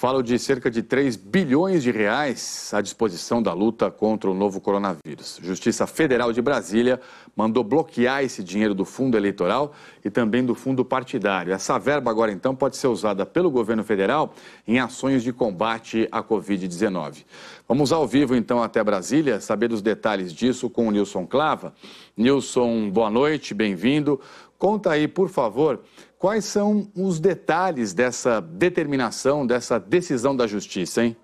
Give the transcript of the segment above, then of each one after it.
Falo de cerca de 3 bilhões de reais à disposição da luta contra o novo coronavírus. Justiça Federal de Brasília mandou bloquear esse dinheiro do fundo eleitoral e também do fundo partidário. Essa verba agora então pode ser usada pelo governo federal em ações de combate à Covid-19. Vamos ao vivo então até Brasília saber dos detalhes disso com o Nilson Clava. Nilson, boa noite, bem-vindo. Conta aí, por favor, quais são os detalhes dessa determinação, dessa decisão da justiça, hein?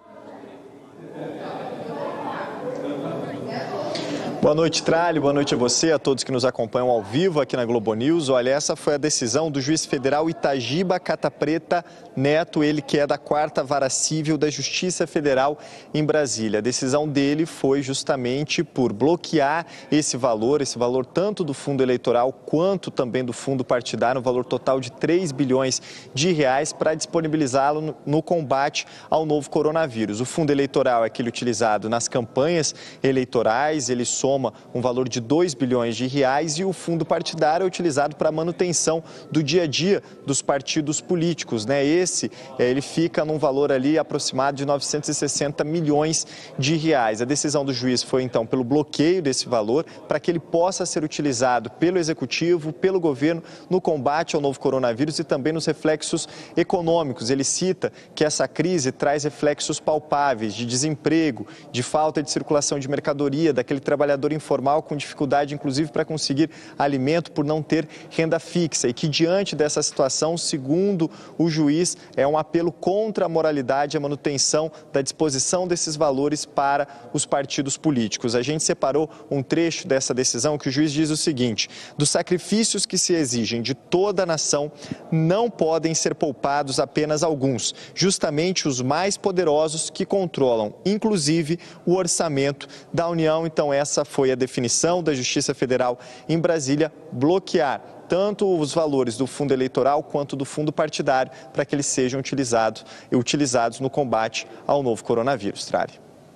Boa noite, Tralho. Boa noite a você, a todos que nos acompanham ao vivo aqui na Globo News. Olha, essa foi a decisão do juiz federal Itagiba Catapreta Neto, ele que é da quarta vara civil da Justiça Federal em Brasília. A decisão dele foi justamente por bloquear esse valor, esse valor tanto do fundo eleitoral quanto também do fundo partidário, um valor total de 3 bilhões de reais, para disponibilizá-lo no combate ao novo coronavírus. O fundo eleitoral é aquele utilizado nas campanhas eleitorais, ele soma soma um valor de 2 bilhões de reais e o fundo partidário é utilizado para a manutenção do dia a dia dos partidos políticos. Né? Esse é, ele fica num valor ali aproximado de 960 milhões de reais. A decisão do juiz foi então pelo bloqueio desse valor para que ele possa ser utilizado pelo executivo, pelo governo no combate ao novo coronavírus e também nos reflexos econômicos. Ele cita que essa crise traz reflexos palpáveis de desemprego, de falta de circulação de mercadoria, daquele trabalhador trabalhador informal com dificuldade, inclusive, para conseguir alimento por não ter renda fixa. E que, diante dessa situação, segundo o juiz, é um apelo contra a moralidade a manutenção da disposição desses valores para os partidos políticos. A gente separou um trecho dessa decisão que o juiz diz o seguinte: dos sacrifícios que se exigem de toda a nação, não podem ser poupados apenas alguns, justamente os mais poderosos que controlam, inclusive, o orçamento da União. Então, essa foi a definição da Justiça Federal em Brasília bloquear tanto os valores do fundo eleitoral quanto do fundo partidário para que eles sejam utilizado, utilizados no combate ao novo coronavírus,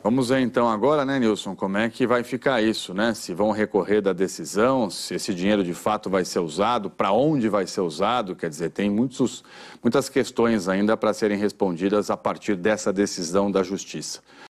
Vamos ver então agora, né, Nilson, como é que vai ficar isso, né? Se vão recorrer da decisão, se esse dinheiro de fato vai ser usado, para onde vai ser usado, quer dizer, tem muitos, muitas questões ainda para serem respondidas a partir dessa decisão da Justiça.